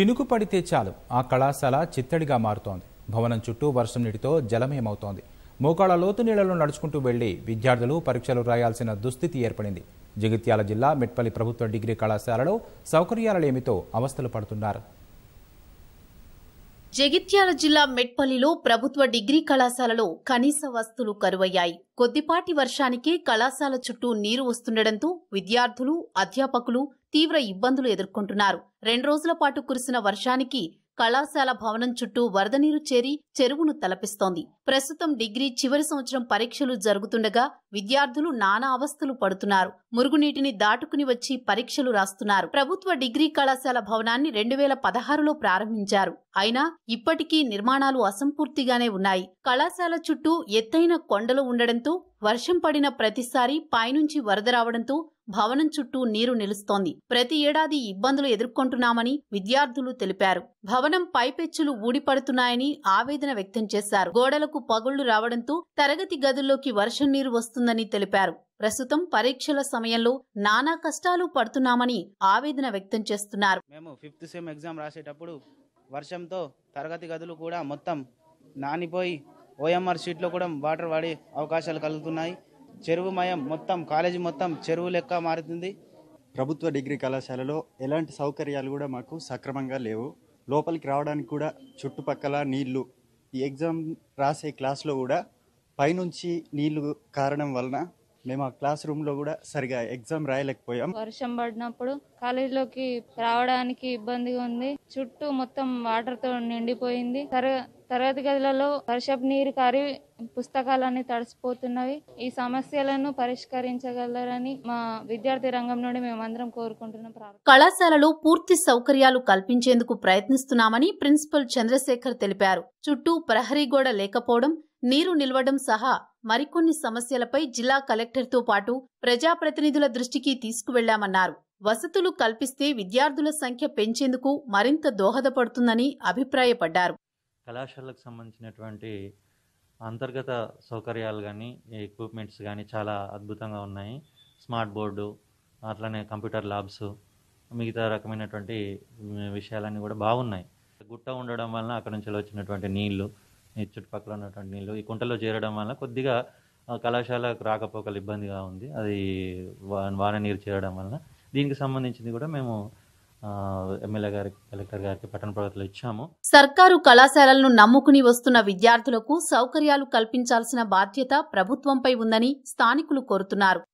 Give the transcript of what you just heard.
చినుకు పడితే చాలు ఆ కళాశాల చిత్తడిగా మారుతోంది భవనం చుట్టూ వర్షం నీటితో జలమయమవుతోంది మోకాళ్ళ లోతు నీళ్లలో నడుచుకుంటూ వెళ్లి విద్యార్థులు పరీక్షలు రాయాల్సిన దుస్థితి ఏర్పడింది జగిత్యాల జిల్లా మెట్పల్లి ప్రభుత్వ డిగ్రీ కళాశాలలో సౌకర్యాలలేమితో అవస్థలు పడుతున్నారు జగిత్యాల జిల్లా మెట్పల్లిలో ప్రభుత్వ డిగ్రీ కళాశాలలో కనీస వస్తువులు కరువయ్యాయి కొద్దిపాటి వర్షానికే కళాశాల చుట్టూ నీరు వస్తుండటంతో విద్యార్థులు అధ్యాపకులు తీవ్ర ఇబ్బందులు ఎదుర్కొంటున్నారు రెండు రోజుల పాటు కురిసిన వర్షానికి కళాశాల భవనం చుట్టూ వరద నీరు చేరి చెరువును తలపిస్తోంది ప్రస్తుతం డిగ్రీ చివరి సంవత్సరం పరీక్షలు జరుగుతుండగా విద్యార్థులు నానా అవస్థలు పడుతున్నారు మురుగునీటిని దాటుకుని వచ్చి పరీక్షలు రాస్తున్నారు ప్రభుత్వ డిగ్రీ కళాశాల భవనాన్ని రెండు వేల పదహారులో ప్రారంభించారు అయినా ఇప్పటికీ నిర్మాణాలు అసంపూర్తిగానే ఉన్నాయి కళాశాల చుట్టూ ఎత్తైన కొండలు ఉండడంతో వర్షం పడిన ప్రతిసారి పైనుంచి వరద రావడంతో భవనం చుట్టూ నీరు నిలుస్తోంది ప్రతి ఏడాది ఇబ్బందులు ఎదుర్కొంటున్నామని విద్యార్థులు తెలిపారు భవనం పైపెచ్చులు ఊడిపడుతున్నాయని ఆవేదన వ్యక్తం చేశారు గోడలకు పగుళ్లు రావడంతో తరగతి గదుల్లోకి వర్షం నీరు వస్తుందని తెలిపారు ప్రస్తుతం పరీక్షల సమయంలో నానా కష్టాలు పడుతున్నామని ఆవేదన వ్యక్తం చేస్తున్నారు మేము ఫిఫ్త్ సెమ్ ఎగ్జామ్ రాసేటప్పుడు వర్షంతో తరగతి గదులు కూడా మొత్తం నానిపోయి ఓఎంఆర్ షీట్లో కూడా వాటర్ వాడే అవకాశాలు కలుగుతున్నాయి చెరువు మయం మొత్తం కాలేజీ మొత్తం చెరువు లెక్క మారుతుంది ప్రభుత్వ డిగ్రీ కళాశాలలో ఎలాంటి సౌకర్యాలు కూడా మాకు సక్రమంగా లేవు లోపలికి రావడానికి కూడా చుట్టుపక్కల నీళ్లు ఈ ఎగ్జామ్ రాసే క్లాస్లో కూడా పైనుంచి నీళ్లు కారణం వలన మేము ఆ క్లాస్ రూమ్ లో కూడా సరిగా ఎగ్జామ్ రాయలేకపోయాం వర్షం పడినప్పుడు కాలేజీలోకి రావడానికి ఇబ్బందిగా ఉంది చుట్టూ మొత్తం వాటర్ తో నిండిపోయింది తరగతి గదులలో వర్షపు నీరు కారి పుస్తకాలన్నీ తడిసిపోతున్నవి ఈ సమస్యలను పరిష్కరించగలరని మా విద్యార్థి రంగం నుండి మేమందరం కోరుకుంటున్నాం కళాశాలలో పూర్తి సౌకర్యాలు కల్పించేందుకు ప్రయత్నిస్తున్నామని ప్రిన్సిపల్ చంద్రశేఖర్ తెలిపారు చుట్టూ ప్రహరీ గోడ లేకపోవడం నీరు నిల్వడం సహా మరికొన్ని సమస్యలపై జిల్లా కలెక్టర్తో పాటు ప్రజాప్రతినిధుల దృష్టికి తీసుకువెళ్లామన్నారు వసతులు కల్పిస్తే విద్యార్థుల సంఖ్య పెంచేందుకు మరింత దోహదపడుతుందని అభిప్రాయపడ్డారు కళాశాలకు సంబంధించినటువంటి అంతర్గత సౌకర్యాలు కానీ ఎక్విప్మెంట్స్ కానీ చాలా అద్భుతంగా ఉన్నాయి స్మార్ట్ బోర్డు అట్లనే కంప్యూటర్ ల్యాబ్స్ మిగతా రకమైనటువంటి విషయాలన్నీ కూడా బాగున్నాయి గుట్ట ఉండడం వలన అక్కడ నుంచి వచ్చినటువంటి నీళ్లు ఈ చుట్టుపక్కల ఉన్నటువంటి నీళ్ళు ఈ కుంటలో చేరడం వల్ల కొద్దిగా కళాశాలకు రాకపోకలు ఇబ్బందిగా ఉంది అది వాన నీరు చేరడం వలన దీనికి సంబంధించింది కూడా మేము ఎమ్మెల్యే గారి కలెక్టర్ గారికి పట్టణ ప్రగతులు ఇచ్చాము సర్కారు కళాశాలలను నమ్ముకుని వస్తున్న విద్యార్థులకు సౌకర్యాలు కల్పించాల్సిన బాధ్యత ప్రభుత్వంపై ఉందని స్థానికులు కోరుతున్నారు